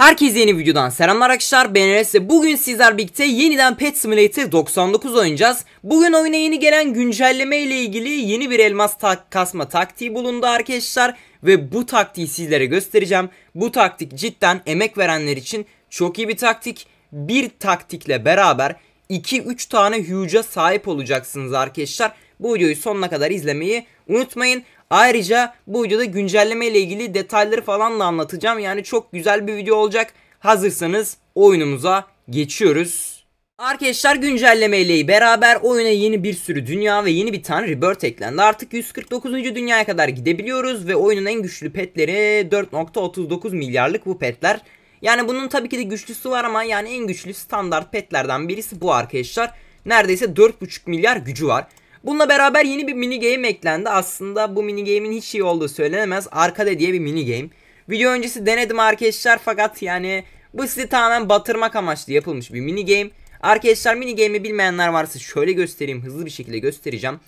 Herkese yeni videodan selamlar arkadaşlar ben Enes bugün sizler birlikte yeniden Pet Simulator 99 oynayacağız. Bugün oyuna yeni gelen güncelleme ile ilgili yeni bir elmas tak kasma taktiği bulundu arkadaşlar. Ve bu taktiği sizlere göstereceğim. Bu taktik cidden emek verenler için çok iyi bir taktik. Bir taktikle beraber 2-3 tane huge'a sahip olacaksınız arkadaşlar. Bu videoyu sonuna kadar izlemeyi unutmayın. Ayrıca bu videoda güncelleme ile ilgili detayları falan da anlatacağım. Yani çok güzel bir video olacak. Hazırsanız oyunumuza geçiyoruz. Arkadaşlar güncelleme ile beraber oyuna yeni bir sürü dünya ve yeni bir tane rebirth eklendi. Artık 149. dünyaya kadar gidebiliyoruz ve oyunun en güçlü petleri 4.39 milyarlık bu petler. Yani bunun tabii ki de güçlüsü var ama yani en güçlü standart petlerden birisi bu arkadaşlar. Neredeyse 4.5 milyar gücü var. Bununla beraber yeni bir mini game eklendi. Aslında bu mini game'in hiç iyi olduğu söylenemez. Arkade diye bir mini game. Video öncesi denedim arkadaşlar fakat yani bu sizi tamamen batırmak amaçlı yapılmış bir mini game. Arkadaşlar mini game'i bilmeyenler varsa şöyle göstereyim hızlı bir şekilde göstereceğim.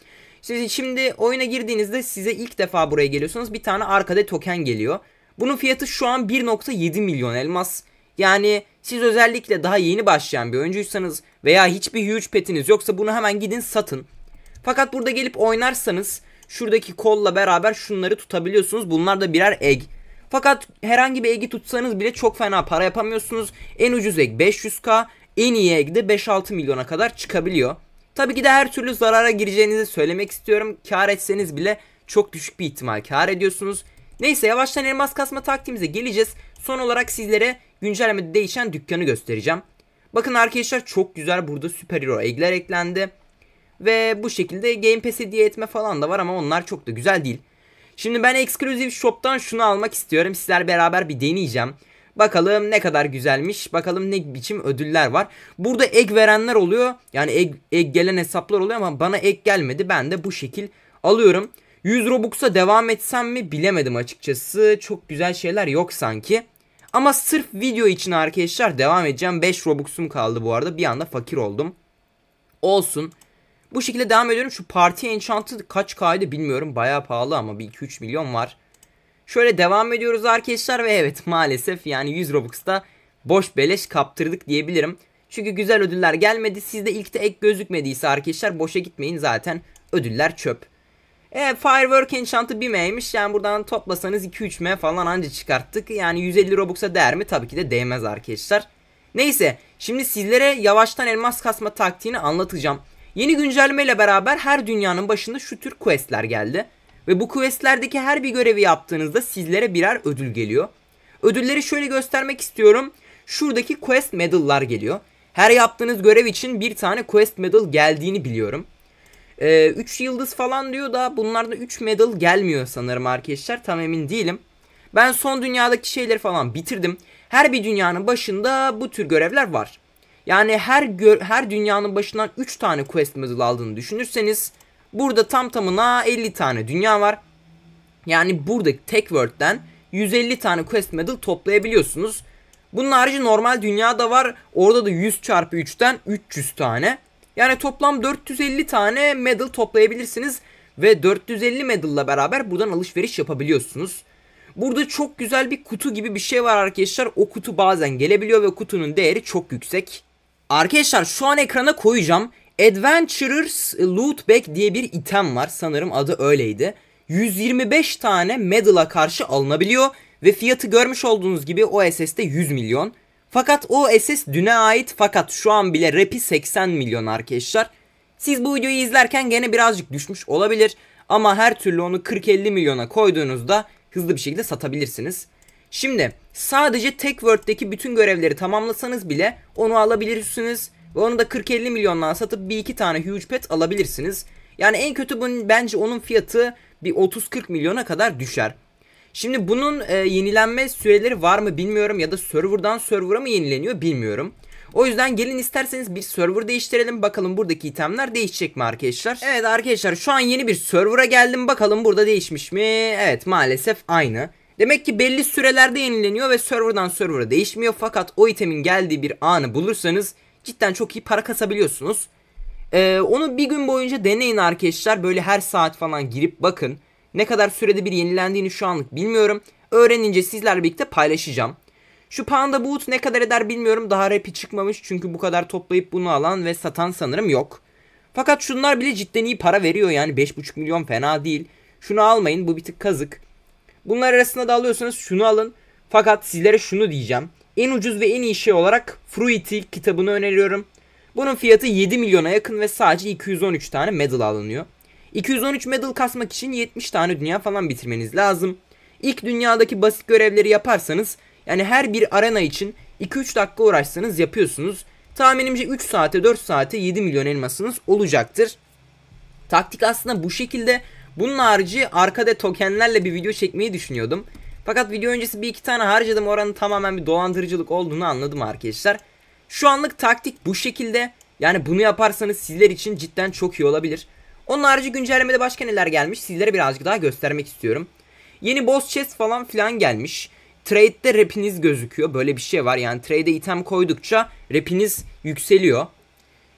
Siz şimdi oyuna girdiğinizde size ilk defa buraya geliyorsunuz. Bir tane arkade token geliyor. Bunun fiyatı şu an 1.7 milyon elmas. Yani siz özellikle daha yeni başlayan bir oyuncuysanız veya hiçbir huge petiniz yoksa bunu hemen gidin satın. Fakat burada gelip oynarsanız şuradaki kolla beraber şunları tutabiliyorsunuz. Bunlar da birer egg. Fakat herhangi bir eggi tutsanız bile çok fena para yapamıyorsunuz. En ucuz egg 500k, en iyi egg de 5-6 milyona kadar çıkabiliyor. Tabii ki de her türlü zarara gireceğinizi söylemek istiyorum. Kar etseniz bile çok düşük bir ihtimal kar ediyorsunuz. Neyse yavaştan elmas kasma taktiğimize geleceğiz. Son olarak sizlere güncellemede değişen dükkanı göstereceğim. Bakın arkadaşlar çok güzel burada süper hero eggler eklendi. Ve bu şekilde Game Pass hediye etme falan da var ama onlar çok da güzel değil. Şimdi ben Exclusive Shop'tan şunu almak istiyorum. Sizler beraber bir deneyeceğim. Bakalım ne kadar güzelmiş. Bakalım ne biçim ödüller var. Burada ek verenler oluyor. Yani ek, ek gelen hesaplar oluyor ama bana ek gelmedi. Ben de bu şekil alıyorum. 100 Robux'a devam etsem mi bilemedim açıkçası. Çok güzel şeyler yok sanki. Ama sırf video için arkadaşlar devam edeceğim. 5 Robux'um kaldı bu arada. Bir anda fakir oldum. Olsun. Bu şekilde devam ediyorum. Şu parti enchant'ı kaç kaydı bilmiyorum. Baya pahalı ama bir 2-3 milyon var. Şöyle devam ediyoruz arkadaşlar ve evet maalesef yani 100 Robux'ta boş beleş kaptırdık diyebilirim. Çünkü güzel ödüller gelmedi. Sizde ilkte ek gözükmediyse arkadaşlar boşa gitmeyin zaten ödüller çöp. E, Firework Enchant'ı 1M'ymiş. Yani buradan toplasanız 2-3M falan anca çıkarttık. Yani 150 Robux'a değer mi? Tabii ki de değmez arkadaşlar. Neyse şimdi sizlere yavaştan elmas kasma taktiğini anlatacağım. Yeni güncellemeyle beraber her dünyanın başında şu tür questler geldi. Ve bu questlerdeki her bir görevi yaptığınızda sizlere birer ödül geliyor. Ödülleri şöyle göstermek istiyorum. Şuradaki quest medal'lar geliyor. Her yaptığınız görev için bir tane quest medal geldiğini biliyorum. 3 ee, üç yıldız falan diyor da bunlarda 3 medal gelmiyor sanırım arkadaşlar. Tam emin değilim. Ben son dünyadaki şeyleri falan bitirdim. Her bir dünyanın başında bu tür görevler var. Yani her her dünyanın başından 3 tane quest medal aldığını düşünürseniz burada tam tamına 50 tane dünya var. Yani burada tek world'den 150 tane quest medal toplayabiliyorsunuz. Bunun harici normal dünyada var. Orada da 100 çarpı 3'ten 300 tane. Yani toplam 450 tane medal toplayabilirsiniz. Ve 450 medalla beraber buradan alışveriş yapabiliyorsunuz. Burada çok güzel bir kutu gibi bir şey var arkadaşlar. O kutu bazen gelebiliyor ve kutunun değeri çok yüksek. Arkadaşlar şu an ekrana koyacağım. Adventurer's Loot Bag diye bir item var. Sanırım adı öyleydi. 125 tane medal'a karşı alınabiliyor. Ve fiyatı görmüş olduğunuz gibi o SS'de 100 milyon. Fakat o SS düne ait fakat şu an bile rapi 80 milyon arkadaşlar. Siz bu videoyu izlerken gene birazcık düşmüş olabilir. Ama her türlü onu 40-50 milyona koyduğunuzda hızlı bir şekilde satabilirsiniz. Şimdi sadece tek Word'deki bütün görevleri tamamlasanız bile onu alabilirsiniz. Ve onu da 40-50 milyondan satıp bir iki tane huge pet alabilirsiniz. Yani en kötü bunun bence onun fiyatı bir 30-40 milyona kadar düşer. Şimdi bunun e, yenilenme süreleri var mı bilmiyorum ya da serverdan servera mı yenileniyor bilmiyorum. O yüzden gelin isterseniz bir server değiştirelim bakalım buradaki itemler değişecek mi arkadaşlar? Evet arkadaşlar şu an yeni bir server'a geldim bakalım burada değişmiş mi? Evet maalesef aynı. Demek ki belli sürelerde yenileniyor ve serverdan servera değişmiyor. Fakat o itemin geldiği bir anı bulursanız cidden çok iyi para kasabiliyorsunuz. Ee, onu bir gün boyunca deneyin arkadaşlar. Böyle her saat falan girip bakın. Ne kadar sürede bir yenilendiğini şu anlık bilmiyorum. Öğrenince sizlerle birlikte paylaşacağım. Şu Panda Boot ne kadar eder bilmiyorum. Daha rapi çıkmamış çünkü bu kadar toplayıp bunu alan ve satan sanırım yok. Fakat şunlar bile cidden iyi para veriyor yani 5.5 milyon fena değil. Şunu almayın bu bir tık kazık. Bunlar arasında da alıyorsanız şunu alın. Fakat sizlere şunu diyeceğim. En ucuz ve en iyi şey olarak Fruity kitabını öneriyorum. Bunun fiyatı 7 milyona yakın ve sadece 213 tane medal alınıyor. 213 medal kasmak için 70 tane dünya falan bitirmeniz lazım. İlk dünyadaki basit görevleri yaparsanız yani her bir arena için 2-3 dakika uğraşsanız yapıyorsunuz. Tahminimce 3 saate 4 saate 7 milyon elmasınız olacaktır. Taktik aslında bu şekilde bunun harici arkada tokenlerle bir video çekmeyi düşünüyordum. Fakat video öncesi bir iki tane harcadım oranın tamamen bir dolandırıcılık olduğunu anladım arkadaşlar. Şu anlık taktik bu şekilde. Yani bunu yaparsanız sizler için cidden çok iyi olabilir. Onun harici güncellemede başka neler gelmiş sizlere birazcık daha göstermek istiyorum. Yeni boss chest falan filan gelmiş. Trade'de rapiniz gözüküyor. Böyle bir şey var. Yani trade'e item koydukça rapiniz yükseliyor.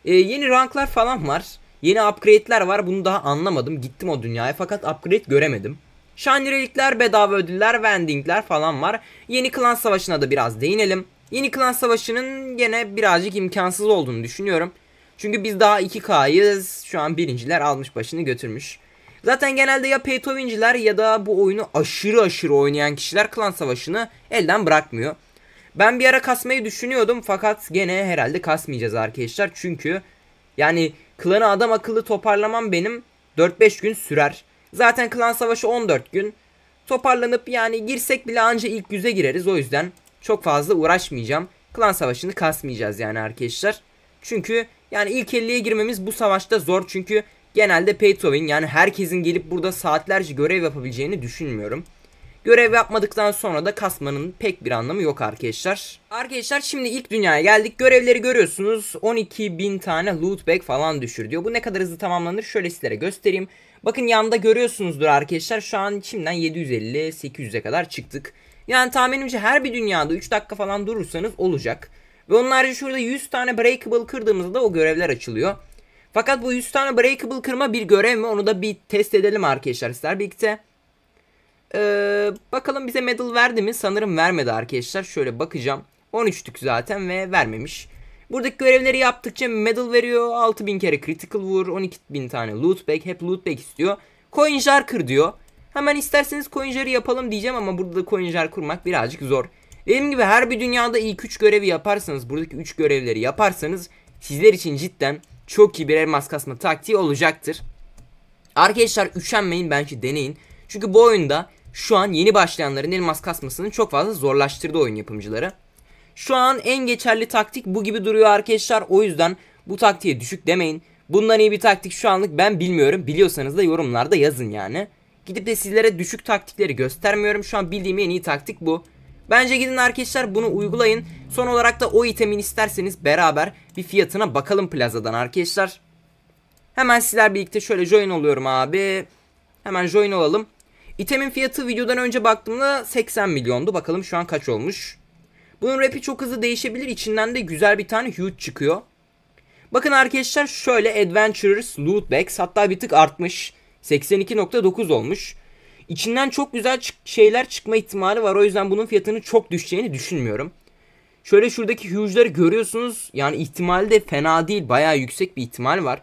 Ee, yeni ranklar falan var. Yeni upgrade'ler var bunu daha anlamadım. Gittim o dünyaya fakat upgrade göremedim. Şanirelikler, bedava ödüller, vendingler falan var. Yeni klan savaşına da biraz değinelim. Yeni klan savaşının gene birazcık imkansız olduğunu düşünüyorum. Çünkü biz daha 2K'yız. Şu an birinciler almış başını götürmüş. Zaten genelde ya pay to win'ciler ya da bu oyunu aşırı aşırı oynayan kişiler klan savaşını elden bırakmıyor. Ben bir ara kasmayı düşünüyordum fakat gene herhalde kasmayacağız arkadaşlar. Çünkü yani klanı adam akıllı toparlamam benim 4-5 gün sürer. Zaten klan savaşı 14 gün. Toparlanıp yani girsek bile anca ilk yüze gireriz. O yüzden çok fazla uğraşmayacağım. Klan savaşını kasmayacağız yani arkadaşlar. Çünkü yani ilk 50'ye girmemiz bu savaşta zor. Çünkü genelde pay to win yani herkesin gelip burada saatlerce görev yapabileceğini düşünmüyorum. Görev yapmadıktan sonra da kasmanın pek bir anlamı yok arkadaşlar. Arkadaşlar şimdi ilk dünyaya geldik. Görevleri görüyorsunuz. 12.000 tane loot bag falan düşür diyor. Bu ne kadar hızlı tamamlanır şöyle sizlere göstereyim. Bakın yanda görüyorsunuzdur arkadaşlar. Şu an şimdiden 750-800'e kadar çıktık. Yani tahminimce her bir dünyada 3 dakika falan durursanız olacak. Ve onlarca şurada 100 tane breakable kırdığımızda da o görevler açılıyor. Fakat bu 100 tane breakable kırma bir görev mi? Onu da bir test edelim arkadaşlar sizler birlikte. Ee, bakalım bize medal verdi mi? Sanırım vermedi arkadaşlar. Şöyle bakacağım. 13'tük zaten ve vermemiş. Buradaki görevleri yaptıkça medal veriyor. 6000 kere critical vur. 12000 tane loot bag. Hep loot bag istiyor. Coin jar kır diyor. Hemen isterseniz Coin Jar'ı yapalım diyeceğim ama burada da Coin Jar kurmak birazcık zor. Dediğim gibi her bir dünyada ilk 3 görevi yaparsanız buradaki 3 görevleri yaparsanız sizler için cidden çok iyi bir elmas kasma taktiği olacaktır. Arkadaşlar üşenmeyin bence deneyin. Çünkü bu oyunda şu an yeni başlayanların elmas kasmasını çok fazla zorlaştırdı oyun yapımcıları. Şu an en geçerli taktik bu gibi duruyor arkadaşlar. O yüzden bu taktiğe düşük demeyin. Bundan iyi bir taktik şu anlık ben bilmiyorum. Biliyorsanız da yorumlarda yazın yani. Gidip de sizlere düşük taktikleri göstermiyorum. Şu an bildiğim en iyi taktik bu. Bence gidin arkadaşlar bunu uygulayın. Son olarak da o itemin isterseniz beraber bir fiyatına bakalım plazadan arkadaşlar. Hemen sizler birlikte şöyle join oluyorum abi. Hemen join olalım. İtemin fiyatı videodan önce baktığımda 80 milyondu. Bakalım şu an kaç olmuş. Bunun rapi çok hızlı değişebilir. İçinden de güzel bir tane huge çıkıyor. Bakın arkadaşlar şöyle Adventurers Loot Bags hatta bir tık artmış. 82.9 olmuş. İçinden çok güzel şeyler çıkma ihtimali var. O yüzden bunun fiyatının çok düşeceğini düşünmüyorum. Şöyle şuradaki huge'ları görüyorsunuz. Yani ihtimali de fena değil. baya yüksek bir ihtimal var.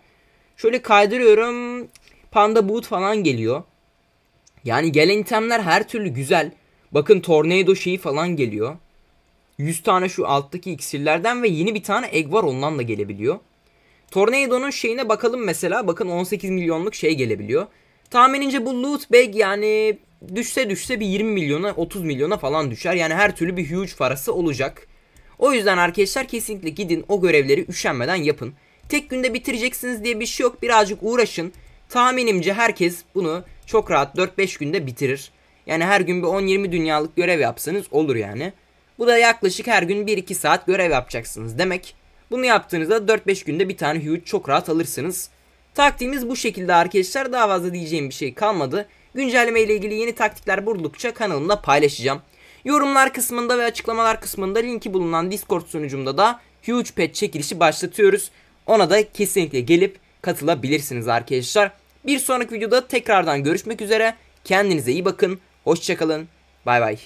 Şöyle kaydırıyorum. Panda Boot falan geliyor. Yani gelen itemler her türlü güzel. Bakın tornado şeyi falan geliyor. 100 tane şu alttaki iksirlerden ve yeni bir tane egg var ondan da gelebiliyor. Tornado'nun şeyine bakalım mesela. Bakın 18 milyonluk şey gelebiliyor. Tahminince bu loot bag yani düşse düşse bir 20 milyona 30 milyona falan düşer. Yani her türlü bir huge parası olacak. O yüzden arkadaşlar kesinlikle gidin o görevleri üşenmeden yapın. Tek günde bitireceksiniz diye bir şey yok. Birazcık uğraşın. Tahminimce herkes bunu çok rahat 4-5 günde bitirir. Yani her gün bir 10-20 dünyalık görev yapsanız olur yani. Bu da yaklaşık her gün 1-2 saat görev yapacaksınız demek. Bunu yaptığınızda 4-5 günde bir tane huge çok rahat alırsınız. Taktiğimiz bu şekilde arkadaşlar. Daha fazla diyeceğim bir şey kalmadı. Güncelleme ile ilgili yeni taktikler buldukça kanalımda paylaşacağım. Yorumlar kısmında ve açıklamalar kısmında linki bulunan Discord sunucumda da huge pet çekilişi başlatıyoruz. Ona da kesinlikle gelip katılabilirsiniz arkadaşlar. Bir sonraki videoda tekrardan görüşmek üzere. Kendinize iyi bakın. Hoşçakalın. Bay bay.